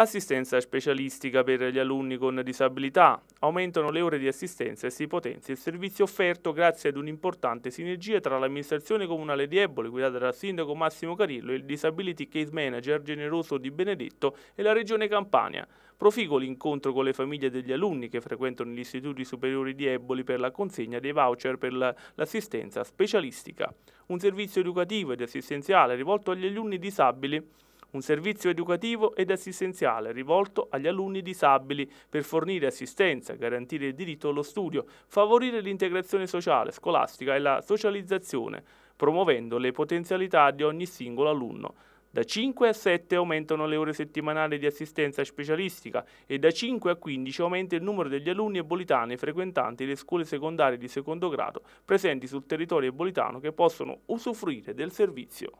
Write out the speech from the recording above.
assistenza specialistica per gli alunni con disabilità, aumentano le ore di assistenza e si potenzia il servizio offerto grazie ad un'importante sinergia tra l'amministrazione comunale di Eboli, guidata dal sindaco Massimo Carillo, il disability case manager generoso di Benedetto e la regione Campania. Proficuo l'incontro con le famiglie degli alunni che frequentano gli istituti superiori di Eboli per la consegna dei voucher per l'assistenza specialistica. Un servizio educativo ed assistenziale rivolto agli alunni disabili un servizio educativo ed assistenziale rivolto agli alunni disabili per fornire assistenza, garantire il diritto allo studio, favorire l'integrazione sociale, scolastica e la socializzazione, promuovendo le potenzialità di ogni singolo alunno. Da 5 a 7 aumentano le ore settimanali di assistenza specialistica e da 5 a 15 aumenta il numero degli alunni ebolitani frequentanti le scuole secondarie di secondo grado presenti sul territorio ebolitano che possono usufruire del servizio.